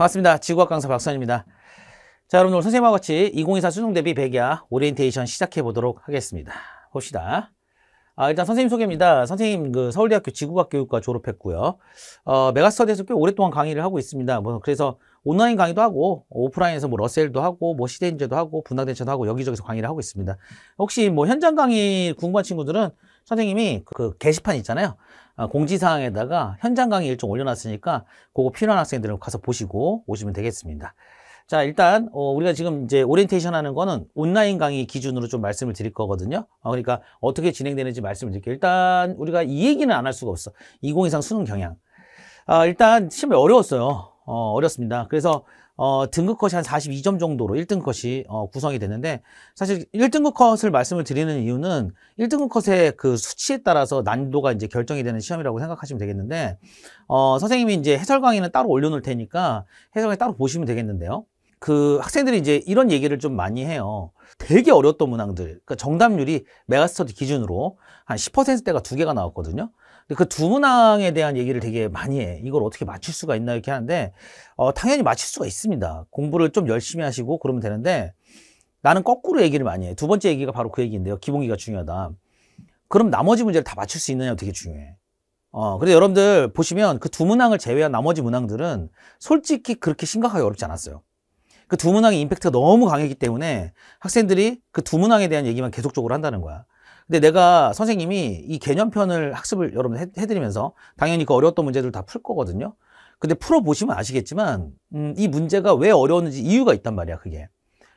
반갑습니다. 지구학 강사 박선입니다. 자, 여러분 오늘 선생님하고 같이 2024 수능 대비 백야 오리엔테이션 시작해 보도록 하겠습니다. 봅시다. 아, 일단 선생님 소개입니다. 선생님 그 서울대학교 지구학 교육과 졸업했고요. 어, 메가스터디에서 꽤 오랫동안 강의를 하고 있습니다. 뭐 그래서 온라인 강의도 하고 오프라인에서 뭐 러셀도 하고 뭐 시대인재도 하고 분화대처도 하고 여기저기서 강의를 하고 있습니다. 혹시 뭐 현장 강의 궁금한 친구들은 선생님이 그 게시판 있잖아요. 아, 공지사항에다가 현장 강의 일정 올려놨으니까 그거 필요한 학생들은 가서 보시고 오시면 되겠습니다. 자 일단 어, 우리가 지금 이제 오리엔테이션 하는 거는 온라인 강의 기준으로 좀 말씀을 드릴 거거든요 어, 그러니까 어떻게 진행되는지 말씀을 드릴게요 일단 우리가 이 얘기는 안 할 수가 없어 20 이상 수능 경향 아, 일단 시험이 어려웠어요 어, 어렵습니다 그래서 어, 등급 컷이 한 42점 정도로 1등급 컷이 어, 구성이 되는데 사실 1등급 컷을 말씀을 드리는 이유는 1등급 컷의 그 수치에 따라서 난도가 이제 결정이 되는 시험이라고 생각하시면 되겠는데 어, 선생님이 이제 해설 강의는 따로 올려놓을 테니까 해설 강의 따로 보시면 되겠는데요. 그 학생들이 이제 이런 얘기를 좀 많이 해요. 되게 어려웠던 문항들. 그러니까 정답률이 메가스터디 기준으로 한 10%대가 두 개가 나왔거든요. 그두 문항에 대한 얘기를 되게 많이 해. 이걸 어떻게 맞출 수가 있나 이렇게 하는데 어, 당연히 맞출 수가 있습니다. 공부를 좀 열심히 하시고 그러면 되는데 나는 거꾸로 얘기를 많이 해. 두 번째 얘기가 바로 그 얘기인데요. 기본기가 중요하다. 그럼 나머지 문제를 다 맞출 수 있느냐가 되게 중요해. 어, 그래서 여러분들 보시면 그 두 문항을 제외한 나머지 문항들은 솔직히 그렇게 심각하게 어렵지 않았어요. 그 두 문항의 임팩트가 너무 강했기 때문에 학생들이 그 두 문항에 대한 얘기만 계속적으로 한다는 거야. 근데 내가 선생님이 이 개념편을 학습을 여러분 해, 드리면서 당연히 그 어려웠던 문제들 다 풀 거거든요. 근데 풀어보시면 아시겠지만 음, 이 문제가 왜 어려웠는지 이유가 있단 말이야 그게.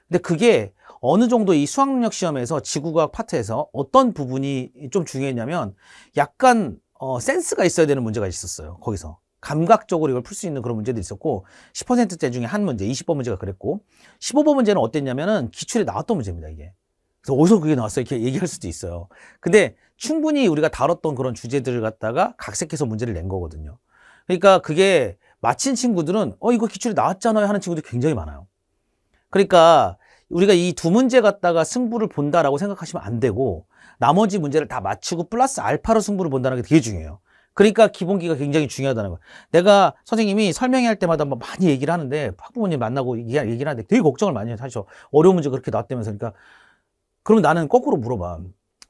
근데 그게 어느 정도 이 수학능력 시험에서 지구과학 파트에서 어떤 부분이 좀 중요했냐면 약간 어, 센스가 있어야 되는 문제가 있었어요 거기서. 감각적으로 이걸 풀 수 있는 그런 문제도 있었고 10%대 중에 한 문제, 20번 문제가 그랬고 15번 문제는 어땠냐면은 기출에 나왔던 문제입니다 이게 그래서 어디서 그게 나왔어? 요 이렇게 얘기할 수도 있어요. 근데 충분히 우리가 다뤘던 그런 주제들을 갖다가 각색해서 문제를 낸 거거든요. 그러니까 그게 마친 친구들은 어, 이거 기출이 나왔잖아요 하는 친구들이 굉장히 많아요. 그러니까 우리가 이 두 문제 갖다가 승부를 본다라고 생각하시면 안 되고 나머지 문제를 다 맞추고 플러스 알파로 승부를 본다는 게 되게 중요해요. 그러니까 기본기가 굉장히 중요하다는 거예요. 내가 선생님이 설명할 때마다 뭐 많이 얘기를 하는데 학부모님 만나고 얘기를 하는데 되게 걱정을 많이 해요. 사실 어려운 문제 그렇게 나왔다면서 그러니까 그럼 나는 거꾸로 물어봐.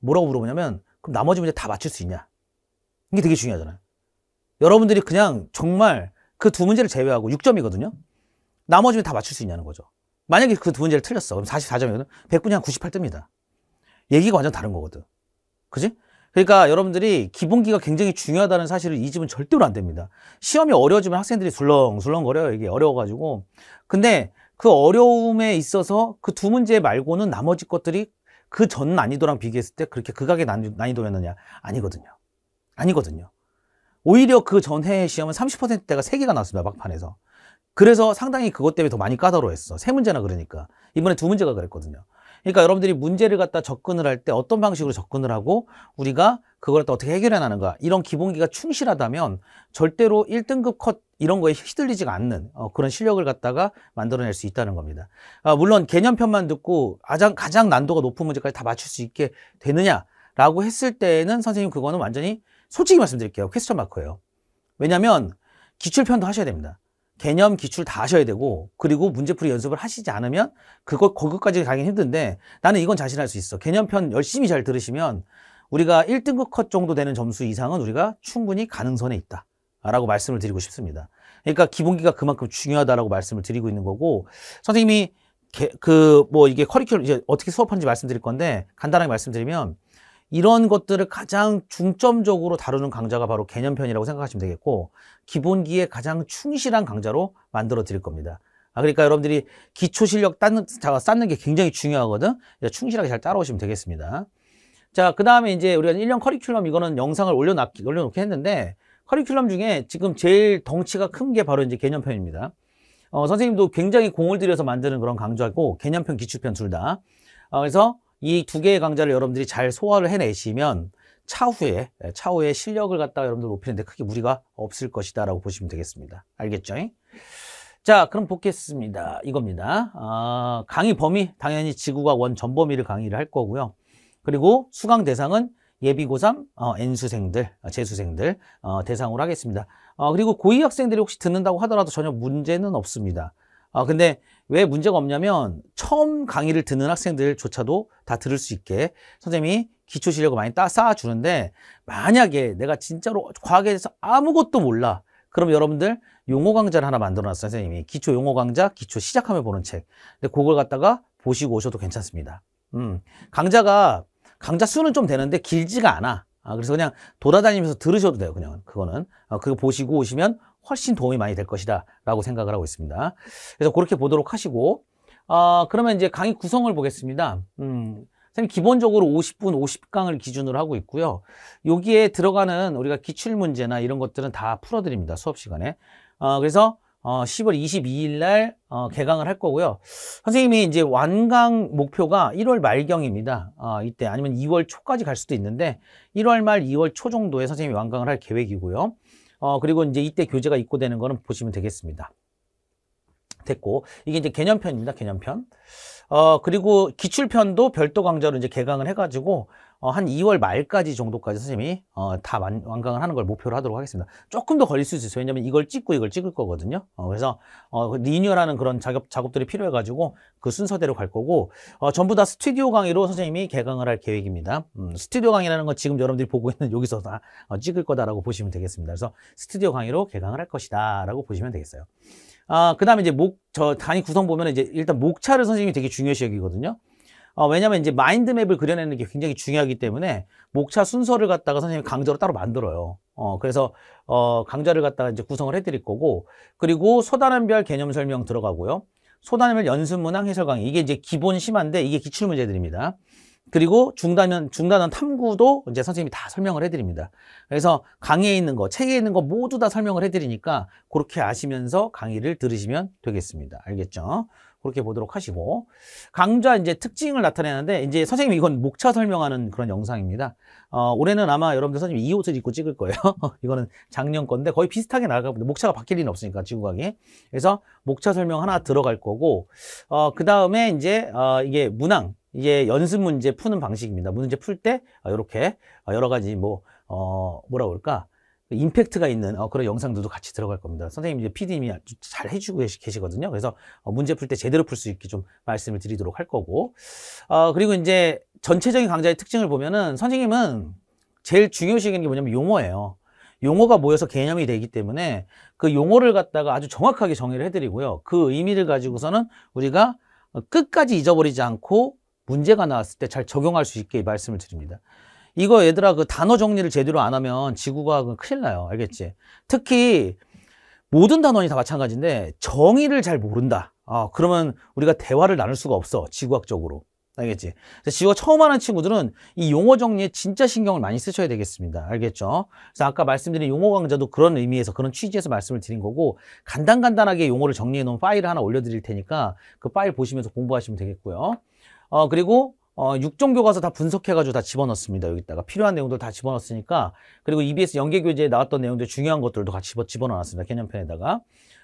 뭐라고 물어보냐면 그럼 나머지 문제 다 맞출 수 있냐? 이게 되게 중요하잖아요. 여러분들이 그냥 정말 그 두 문제를 제외하고 6점이거든요. 나머지 문제 다 맞출 수 있냐는 거죠. 만약에 그 두 문제를 틀렸어. 그럼 44점이거든. 100분이 한 98점이다. 얘기가 완전 다른 거거든. 그지? 그러니까 여러분들이 기본기가 굉장히 중요하다는 사실을 잊으면 절대로 안 됩니다. 시험이 어려워지면 학생들이 술렁술렁거려요. 이게 어려워가지고. 근데 그 어려움에 있어서 그 두 문제 말고는 나머지 것들이 그전 난이도랑 비교했을 때 그렇게 극악의 난이도였느냐? 아니거든요. 아니거든요. 오히려 그 전해 시험은 30%대가 3개가 나왔습니다. 막판에서. 그래서 상당히 그것 때문에 더 많이 까다로웠어. 세 문제나 그러니까. 이번에 두 문제가 그랬거든요. 그러니까 여러분들이 문제를 갖다 접근을 할 때 어떤 방식으로 접근을 하고 우리가 그걸 또 어떻게 해결해 나는가 이런 기본기가 충실하다면 절대로 1등급 컷 이런 거에 휘둘리지가 않는 어, 그런 실력을 갖다가 만들어낼 수 있다는 겁니다. 아, 물론 개념편만 듣고 가장, 가장 난도가 높은 문제까지 다 맞출 수 있게 되느냐라고 했을 때는 선생님 그거는 완전히 솔직히 말씀드릴게요. 퀘스천 마크예요. 왜냐하면 기출편도 하셔야 됩니다. 개념 기출 다 하셔야 되고 그리고 문제풀이 연습을 하시지 않으면 그거 거기까지 가긴 힘든데 나는 이건 자신할 수 있어. 개념편 열심히 잘 들으시면 우리가 1등급 컷 정도 되는 점수 이상은 우리가 충분히 가능선에 있다. 라고 말씀을 드리고 싶습니다. 그러니까 기본기가 그만큼 중요하다라고 말씀을 드리고 있는 거고 선생님이 그 뭐 이게 커리큘럼 이제 어떻게 수업하는지 말씀드릴 건데 간단하게 말씀드리면 이런 것들을 가장 중점적으로 다루는 강좌가 바로 개념편이라고 생각하시면 되겠고 기본기에 가장 충실한 강좌로 만들어 드릴 겁니다. 아 그러니까 여러분들이 기초 실력 쌓는, 쌓는 게 굉장히 중요하거든. 충실하게 잘 따라오시면 되겠습니다. 자, 그 다음에 이제 우리가 1년 커리큘럼 이거는 영상을 올려놨기 올려놓긴 했는데, 커리큘럼 중에 지금 제일 덩치가 큰 게 바로 이제 개념편입니다. 어, 선생님도 굉장히 공을 들여서 만드는 그런 강좌고 개념편, 기출편 둘 다. 어, 그래서 이 두 개의 강좌를 여러분들이 잘 소화를 해내시면 차후에 예, 차후에 실력을 갖다가 여러분들 높이는데 크게 무리가 없을 것이다라고 보시면 되겠습니다. 알겠죠? 자, 그럼 보겠습니다. 이겁니다. 아, 강의 범위 당연히 지구과원 전 범위를 강의를 할 거고요. 그리고 수강 대상은 예비 고3 어, N수생들, 어, 재수생들 어, 대상으로 하겠습니다. 어, 그리고 고2 학생들이 혹시 듣는다고 하더라도 전혀 문제는 없습니다. 어, 근데 왜 문제가 없냐면 처음 강의를 듣는 학생들조차도 다 들을 수 있게 선생님이 기초 실력을 많이 따, 쌓아주는데 만약에 내가 진짜로 과학에 대해서 아무것도 몰라 그럼 여러분들 용어 강좌를 하나 만들어 놨어요 선생님이 기초 용어 강좌 기초 시작하며 보는 책 근데 그걸 갖다가 보시고 오셔도 괜찮습니다 음, 강좌가 강좌 수는 좀 되는데 길지가 않아. 아, 그래서 그냥 돌아다니면서 들으셔도 돼요. 그냥 그거는 아, 그거 보시고 오시면 훨씬 도움이 많이 될 것이다라고 생각을 하고 있습니다. 그래서 그렇게 보도록 하시고 아, 그러면 이제 강의 구성을 보겠습니다. 음, 선생님 기본적으로 50분 50강을 기준으로 하고 있고요. 여기에 들어가는 우리가 기출 문제나 이런 것들은 다 풀어드립니다. 수업 시간에. 어, 그래서 어, 10월 22일 날 어, 개강을 할 거고요. 선생님이 이제 완강 목표가 1월 말경입니다. 어, 이때 아니면 2월 초까지 갈 수도 있는데 1월 말 2월 초 정도에 선생님이 완강을 할 계획이고요. 어, 그리고 이제 이때 교재가 입고되는 거는 보시면 되겠습니다. 됐고 이게 이제 개념편입니다. 개념편. 어 그리고 기출편도 별도 강좌로 이제 개강을 해가지고 어, 한 2월 말까지 정도까지 선생님이 어, 다 완, 완강을 하는 걸 목표로 하도록 하겠습니다. 조금 더 걸릴 수 있어요. 왜냐면 이걸 찍고 이걸 찍을 거거든요. 어, 그래서 어, 그 리뉴얼하는 그런 작업, 작업들이 필요해가지고 그 순서대로 갈 거고 어, 전부 다 스튜디오 강의로 선생님이 개강을 할 계획입니다. 음, 스튜디오 강의라는 건 지금 여러분들이 보고 있는 여기서 다 어, 찍을 거다라고 보시면 되겠습니다. 그래서 스튜디오 강의로 개강을 할 것이다 라고 보시면 되겠어요. 아, 그 다음에 이제 목, 저 단위 구성 보면 이제 일단 목차를 선생님이 되게 중요시 여기거든요. 어, 왜냐면 이제 마인드맵을 그려내는 게 굉장히 중요하기 때문에 목차 순서를 갖다가 선생님이 강좌로 따로 만들어요. 어, 그래서, 어, 강좌를 갖다가 이제 구성을 해드릴 거고, 그리고 소단원별 개념 설명 들어가고요. 소단원별 연습문항 해설 강의. 이게 이제 기본 심한데 이게 기출문제들입니다. 그리고 중단은 중단은 탐구도 이제 선생님이 다 설명을 해드립니다. 그래서 강의에 있는 거, 책에 있는 거 모두 다 설명을 해드리니까 그렇게 아시면서 강의를 들으시면 되겠습니다. 알겠죠? 그렇게 보도록 하시고 강좌 이제 특징을 나타내는데 이제 선생님이 이건 목차 설명하는 그런 영상입니다. 어, 올해는 아마 여러분들 선생님 이 옷을 입고 찍을 거예요. 이거는 작년 건데 거의 비슷하게 나가는데 목차가 바뀔 일은 없으니까 지구과학이. 그래서 목차 설명 하나 들어갈 거고 어, 그 다음에 이제 어, 이게 문항 이게 연습 문제 푸는 방식입니다. 문제 풀 때 이렇게 어, 어, 여러 가지 뭐 어, 뭐라 그럴까 그 임팩트가 있는 어, 그런 영상들도 같이 들어갈 겁니다. 선생님 이제 PD님이 아주 잘 해주고 계시거든요. 그래서 문제 풀 때 제대로 풀 수 있게 좀 말씀을 드리도록 할 거고, 어, 그리고 이제 전체적인 강좌의 특징을 보면은 선생님은 제일 중요시하는 게 뭐냐면 용어예요. 용어가 모여서 개념이 되기 때문에 그 용어를 갖다가 아주 정확하게 정의를 해드리고요. 그 의미를 가지고서는 우리가 끝까지 잊어버리지 않고 문제가 나왔을 때 잘 적용할 수 있게 말씀을 드립니다. 이거 얘들아 그 단어 정리를 제대로 안 하면 지구과학은 그 큰일 나요. 알겠지? 특히 모든 단원이 다 마찬가지인데 정의를 잘 모른다. 아, 그러면 우리가 대화를 나눌 수가 없어. 지구학적으로. 알겠지? 지구가 처음 하는 친구들은 이 용어 정리에 진짜 신경을 많이 쓰셔야 되겠습니다. 알겠죠? 그래서 아까 말씀드린 용어 강좌도 그런 의미에서 그런 취지에서 말씀을 드린 거고 간단간단하게 용어를 정리해 놓은 파일을 하나 올려드릴 테니까 그 파일 보시면서 공부하시면 되겠고요. 어, 그리고 어, 6종 교과서 다 분석해가지고 다 집어넣습니다. 여기다가 필요한 내용들 다 집어넣었으니까 그리고 EBS 연계교재에 나왔던 내용들 중요한 것들도 같이 집어넣었습니다. 개념편에다가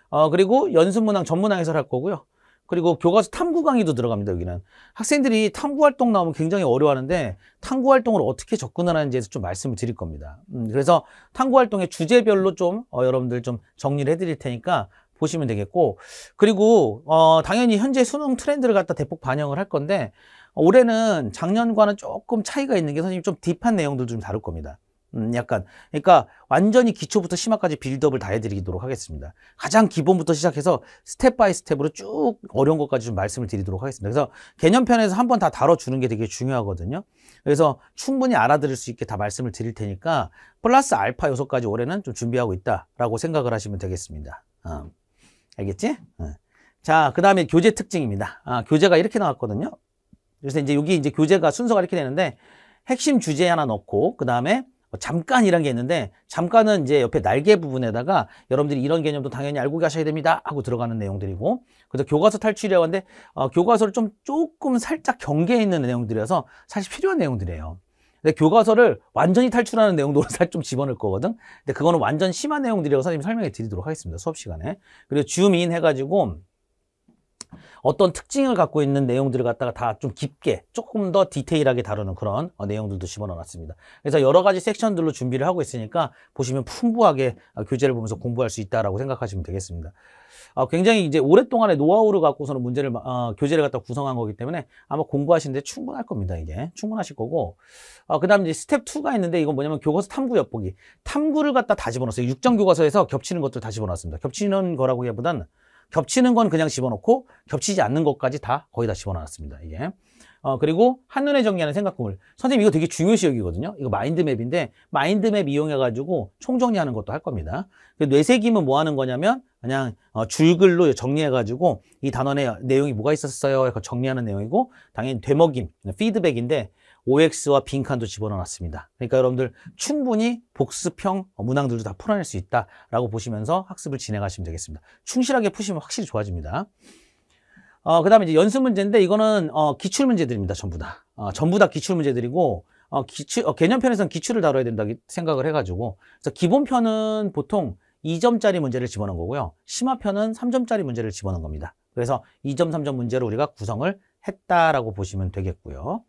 어, 그리고 연습문항, 전문항 해설할 거고요. 그리고 교과서 탐구 강의도 들어갑니다. 여기는 학생들이 탐구 활동 나오면 굉장히 어려워하는데 탐구 활동을 어떻게 접근하는지에서 좀 말씀을 드릴 겁니다. 음, 그래서 탐구 활동의 주제별로 좀 어, 여러분들 좀 정리를 해드릴 테니까 보시면 되겠고 그리고 어 당연히 현재 수능 트렌드를 갖다 대폭 반영을 할 건데 올해는 작년과는 조금 차이가 있는 게 선생님 좀 딥한 내용들 좀 다룰 겁니다. 음, 약간 그러니까 완전히 기초부터 심화까지 빌드업을 다 해드리도록 하겠습니다 가장 기본부터 시작해서 스텝 바이 스텝으로 쭉 어려운 것까지 좀 말씀을 드리도록 하겠습니다 그래서 개념편에서 한번 다 다뤄주는 게 되게 중요하거든요 그래서 충분히 알아들을 수 있게 다 말씀을 드릴 테니까 플러스 알파 요소까지 올해는 좀 준비하고 있다라고 생각을 하시면 되겠습니다 음. 알겠지? 어. 자, 그 다음에 교재 특징입니다. 아, 교재가 이렇게 나왔거든요. 그래서 이제 여기 이제 교재가 순서가 이렇게 되는데 핵심 주제 하나 넣고 그 다음에 뭐 잠깐이란 게 있는데 잠깐은 이제 옆에 날개 부분에다가 여러분들이 이런 개념도 당연히 알고 가셔야 됩니다 하고 들어가는 내용들이고 그래서 교과서 탈출이라고 하는데 어, 교과서를 좀 조금 살짝 경계에 있는 내용들이어서 사실 필요한 내용들이에요 근데 교과서를 완전히 탈출하는 내용도 살좀 집어넣을 거거든. 근데 그거는 완전 심한 내용들이라고 선생님이 설명해 드리도록 하겠습니다. 수업 시간에. 그리고 줌인 해가지고 어떤 특징을 갖고 있는 내용들을 갖다가 다 좀 깊게 조금 더 디테일하게 다루는 그런 어, 내용들도 집어넣어놨습니다. 그래서 여러 가지 섹션들로 준비를 하고 있으니까 보시면 풍부하게 어, 교재를 보면서 공부할 수 있다라고 생각하시면 되겠습니다. 어, 굉장히 이제 오랫동안의 노하우를 갖고서는 문제를 어, 교재를 갖다 구성한 거기 때문에 아마 공부하시는데 충분할 겁니다 이게 충분하실 거고 어, 그다음 이제 스텝 2가 있는데 이건 뭐냐면 교과서 탐구 엿보기 탐구를 갖다 다 집어넣었어요 6장 교과서에서 겹치는 것들 다 집어넣었습니다 겹치는 거라고 해기보단 겹치는 건 그냥 집어넣고 겹치지 않는 것까지 다 거의 다 집어넣었습니다. 이게. 어, 그리고 한눈에 정리하는 생각구을 선생님 이거 되게 중요시 여기거든요. 이거 마인드맵인데 마인드맵 이용해가지고 총정리하는 것도 할 겁니다. 그 뇌색임은 뭐 하는 거냐면 그냥 어, 줄글로 정리해가지고 이 단원의 내용이 뭐가 있었어요? 정리하는 내용이고 당연히 되먹임, 피드백인데 OX와 빈칸도 집어넣었습니다 그러니까 여러분들 충분히 복습형 문항들도 다 풀어낼 수 있다라고 보시면서 학습을 진행하시면 되겠습니다. 충실하게 푸시면 확실히 좋아집니다. 어, 그 다음에 이제 연습 문제인데 이거는 어, 기출 문제들입니다. 전부 다. 어, 전부 다 기출 문제들이고 어, 기출, 어, 개념편에서는 기출을 다뤄야 된다 고 생각을 해가지고 그래서 기본편은 보통 2점짜리 문제를 집어넣은 거고요. 심화편은 3점짜리 문제를 집어넣은 겁니다. 그래서 2점, 3점 문제로 우리가 구성을 했다라고 보시면 되겠고요.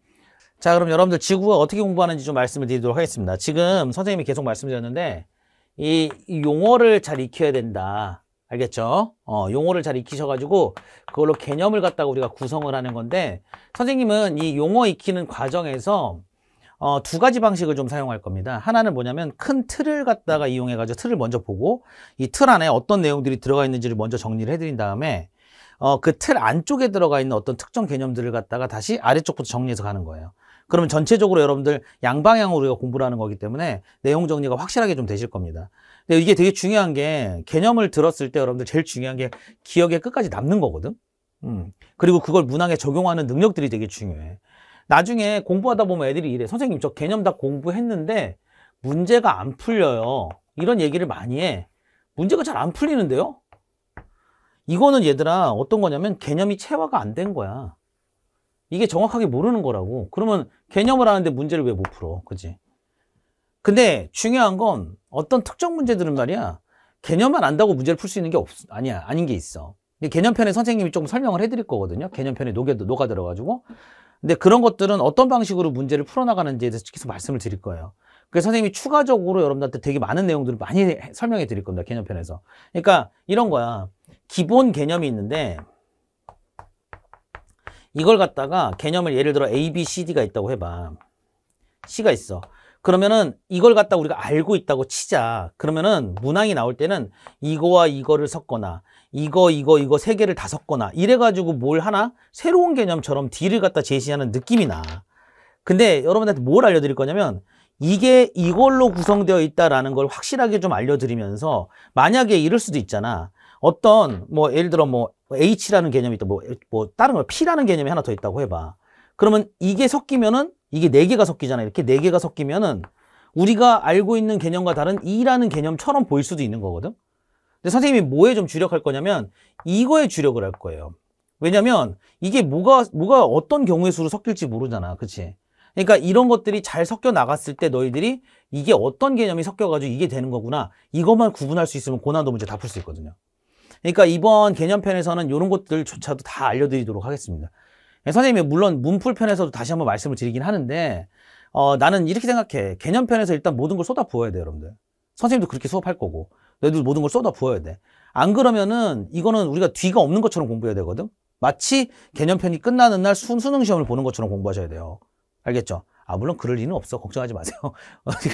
자 그럼 여러분들 지구가 어떻게 공부하는지 좀 말씀을 드리도록 하겠습니다 지금 선생님이 계속 말씀드렸는데 이, 용어를 잘 익혀야 된다 알겠죠? 어, 용어를 잘 익히셔가지고 그걸로 개념을 갖다가 우리가 구성을 하는 건데 선생님은 이 용어 익히는 과정에서 어, 두 가지 방식을 좀 사용할 겁니다 하나는 뭐냐면 큰 틀을 갖다가 이용해가지고 틀을 먼저 보고 이 틀 안에 어떤 내용들이 들어가 있는지를 먼저 정리를 해드린 다음에 어, 그 틀 안쪽에 들어가 있는 어떤 특정 개념들을 갖다가 다시 아래쪽부터 정리해서 가는 거예요. 그러면 전체적으로 여러분들 양방향으로 우리가 공부를 하는 거기 때문에 내용 정리가 확실하게 좀 되실 겁니다. 근데 이게 되게 중요한 게 개념을 들었을 때 여러분들 제일 중요한 게 기억에 끝까지 남는 거거든. 음. 그리고 그걸 문항에 적용하는 능력들이 되게 중요해. 나중에 공부하다 보면 애들이 이래. 선생님, 저 개념 다 공부했는데 문제가 안 풀려요. 이런 얘기를 많이 해. 문제가 잘 안 풀리는데요? 이거는 얘들아 어떤 거냐면 개념이 체화가 안 된 거야. 이게 정확하게 모르는 거라고. 그러면 개념을 아는데 문제를 왜 못 풀어. 그지? 근데 중요한 건 어떤 특정 문제들은 말이야. 개념만 안다고 문제를 풀 수 있는 게 없, 아니야. 아닌 게 있어. 개념편에 선생님이 조금 설명을 해드릴 거거든요. 개념편에 녹여, 녹아 들어가지고. 근데 그런 것들은 어떤 방식으로 문제를 풀어나가는지에 대해서 계속 말씀을 드릴 거예요. 그래서 선생님이 추가적으로 여러분들한테 되게 많은 내용들을 많이 설명해 드릴 겁니다. 개념편에서. 그러니까 이런 거야. 기본 개념이 있는데 이걸 갖다가 개념을 예를 들어 A, B, C, D가 있다고 해봐. C가 있어. 그러면은 이걸 갖다 우리가 알고 있다고 치자. 그러면은 문항이 나올 때는 이거와 이거를 섞거나 이거 이거 이거 세 개를 다 섞거나 이래 가지고 뭘 하나 새로운 개념처럼 D를 갖다 제시하는 느낌이 나. 근데 여러분한테 뭘 알려드릴 거냐면 이게 이걸로 구성되어 있다라는 걸 확실하게 좀 알려드리면서 만약에 이럴 수도 있잖아. 어떤 뭐 예를 들어 뭐뭐 H라는 개념이 또 뭐, 뭐, 다른 거, P라는 개념이 하나 더 있다고 해봐. 그러면 이게 섞이면은 이게 네 개가 섞이잖아. 이렇게 네 개가 섞이면은 우리가 알고 있는 개념과 다른 E라는 개념처럼 보일 수도 있는 거거든. 근데 선생님이 뭐에 좀 주력할 거냐면 이거에 주력을 할 거예요. 왜냐면 이게 뭐가 뭐가 어떤 경우의 수로 섞일지 모르잖아. 그치 그러니까 이런 것들이 잘 섞여 나갔을 때 너희들이 이게 어떤 개념이 섞여가지고 이게 되는 거구나 이것만 구분할 수 있으면 고난도 문제 다 풀 수 있거든요 그러니까 이번 개념편에서는 이런 것들조차도 다 알려드리도록 하겠습니다. 예, 선생님이 물론 문풀 편에서도 다시 한번 말씀을 드리긴 하는데 어, 나는 이렇게 생각해. 개념편에서 일단 모든 걸 쏟아 부어야 돼요, 여러분들. 선생님도 그렇게 수업할 거고. 너희들 모든 걸 쏟아 부어야 돼. 안 그러면은 이거는 우리가 뒤가 없는 것처럼 공부해야 되거든. 마치 개념편이 끝나는 날 수, 수능 시험을 보는 것처럼 공부하셔야 돼요. 알겠죠? 아 물론 그럴 리는 없어. 걱정하지 마세요.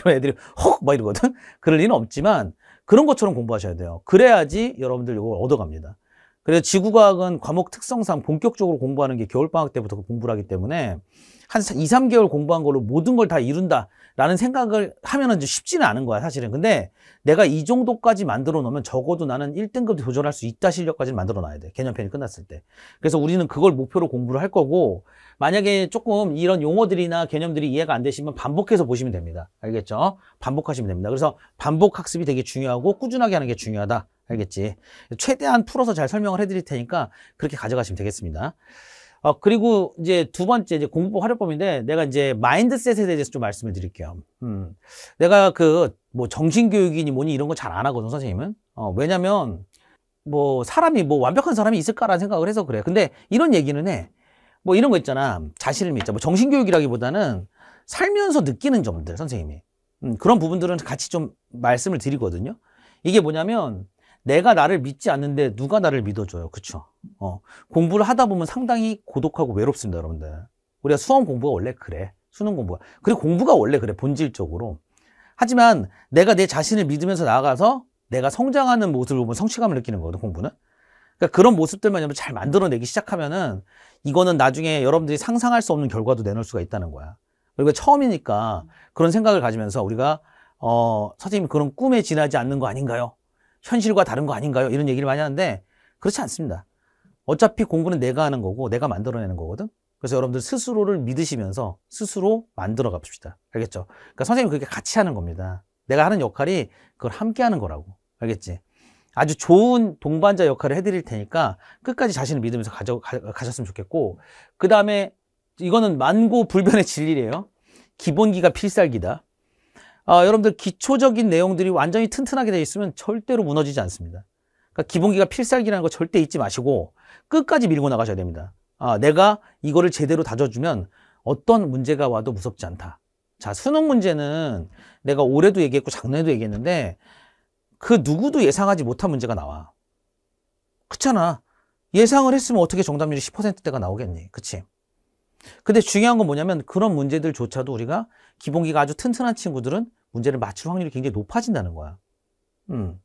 그런 애들이 헉! 막 이러거든. 그럴 리는 없지만 그런 것처럼 공부하셔야 돼요. 그래야지 여러분들 이걸 얻어갑니다. 그래서 지구과학은 과목 특성상 본격적으로 공부하는 게 겨울방학 때부터 공부를 하기 때문에 한 2, 3개월 공부한 걸로 모든 걸 다 이룬다. 라는 생각을 하면은 쉽지는 않은 거야, 사실은. 근데 내가 이 정도까지 만들어 놓으면 적어도 나는 1등급 도전할 수 있다 실력까지 만들어 놔야 돼. 개념편이 끝났을 때. 그래서 우리는 그걸 목표로 공부를 할 거고, 만약에 조금 이런 용어들이나 개념들이 이해가 안 되시면 반복해서 보시면 됩니다. 알겠죠? 반복하시면 됩니다. 그래서 반복 학습이 되게 중요하고 꾸준하게 하는 게 중요하다. 알겠지? 최대한 풀어서 잘 설명을 해드릴 테니까 그렇게 가져가시면 되겠습니다. 어, 그리고 이제 두 번째 이제 공부 법 활용법인데 내가 이제 마인드셋에 대해서 좀 말씀을 드릴게요. 음. 내가 그 뭐 정신교육이니 뭐니 이런 거 잘 안 하거든 선생님은. 어, 왜냐면 뭐 사람이 뭐 완벽한 사람이 있을까라는 생각을 해서 그래. 근데 이런 얘기는 해. 뭐 이런 거 있잖아. 자신을 믿자. 뭐 정신교육이라기보다는 살면서 느끼는 점들 선생님이. 음, 그런 부분들은 같이 좀 말씀을 드리거든요. 이게 뭐냐면 내가 나를 믿지 않는데 누가 나를 믿어줘요. 그쵸? 어. 공부를 하다 보면 상당히 고독하고 외롭습니다, 여러분들. 우리가 수험 공부가 원래 그래. 수능 공부가. 그리고 공부가 원래 그래, 본질적으로. 하지만 내가 내 자신을 믿으면서 나아가서 내가 성장하는 모습을 보면 성취감을 느끼는 거거든, 공부는. 그러니까 그런 모습들만 여러분 잘 만들어내기 시작하면은 이거는 나중에 여러분들이 상상할 수 없는 결과도 내놓을 수가 있다는 거야. 그리고 처음이니까 그런 생각을 가지면서 우리가 어, 선생님 그런 꿈에 지나지 않는 거 아닌가요? 현실과 다른 거 아닌가요? 이런 얘기를 많이 하는데 그렇지 않습니다. 어차피 공부는 내가 하는 거고 내가 만들어내는 거거든. 그래서 여러분들 스스로를 믿으시면서 스스로 만들어 갑시다. 알겠죠? 그러니까 선생님 그렇게 같이 하는 겁니다. 내가 하는 역할이 그걸 함께 하는 거라고. 알겠지? 아주 좋은 동반자 역할을 해드릴 테니까 끝까지 자신을 믿으면서 가져, 가, 가셨으면 좋겠고, 그 다음에 이거는 만고 불변의 진리래요. 기본기가 필살기다. 어, 여러분들 기초적인 내용들이 완전히 튼튼하게 되어 있으면 절대로 무너지지 않습니다. 그러니까 기본기가 필살기라는 거 절대 잊지 마시고 끝까지 밀고 나가셔야 됩니다. 아, 내가 이거를 제대로 다져주면 어떤 문제가 와도 무섭지 않다. 자, 수능 문제는 내가 올해도 얘기했고 작년에도 얘기했는데 그 누구도 예상하지 못한 문제가 나와. 그렇잖아. 예상을 했으면 어떻게 정답률이 10%대가 나오겠니? 그치? 근데 중요한 건 뭐냐면 그런 문제들조차도 우리가 기본기가 아주 튼튼한 친구들은 문제를 맞출 확률이 굉장히 높아진다는 거야. 음.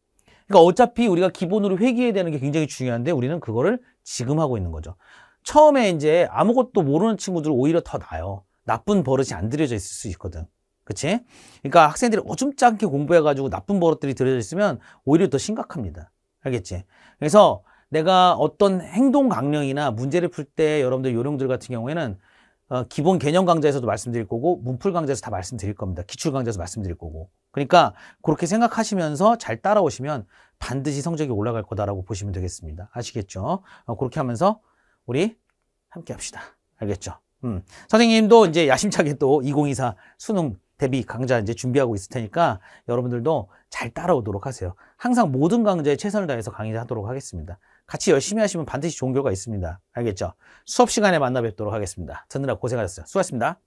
그러니까 어차피 우리가 기본으로 회귀해야 되는 게 굉장히 중요한데 우리는 그거를 지금 하고 있는 거죠. 처음에 이제 아무것도 모르는 친구들 은 오히려 더 나아요. 나쁜 버릇이 안 들여져 있을 수 있거든. 그치? 그러니까 학생들이 어줌짝게 공부해가지고 나쁜 버릇들이 들여져 있으면 오히려 더 심각합니다. 알겠지? 그래서 내가 어떤 행동 강령이나 문제를 풀 때 여러분들 요령들 같은 경우에는 어, 기본 개념 강좌에서도 말씀드릴 거고 문풀 강좌에서 다 말씀드릴 겁니다. 기출 강좌에서 말씀드릴 거고. 그러니까 그렇게 생각하시면서 잘 따라오시면 반드시 성적이 올라갈 거다라고 보시면 되겠습니다. 아시겠죠? 어, 그렇게 하면서 우리 함께 합시다. 알겠죠? 음. 선생님도 이제 야심차게 또 2024 수능 대비 강좌 이제 준비하고 있을 테니까 여러분들도 잘 따라오도록 하세요. 항상 모든 강좌에 최선을 다해서 강의하도록 를 하겠습니다. 같이 열심히 하시면 반드시 좋은 결과 있습니다. 알겠죠? 수업 시간에 만나 뵙도록 하겠습니다. 듣느라 고생하셨어요. 수고하셨습니다.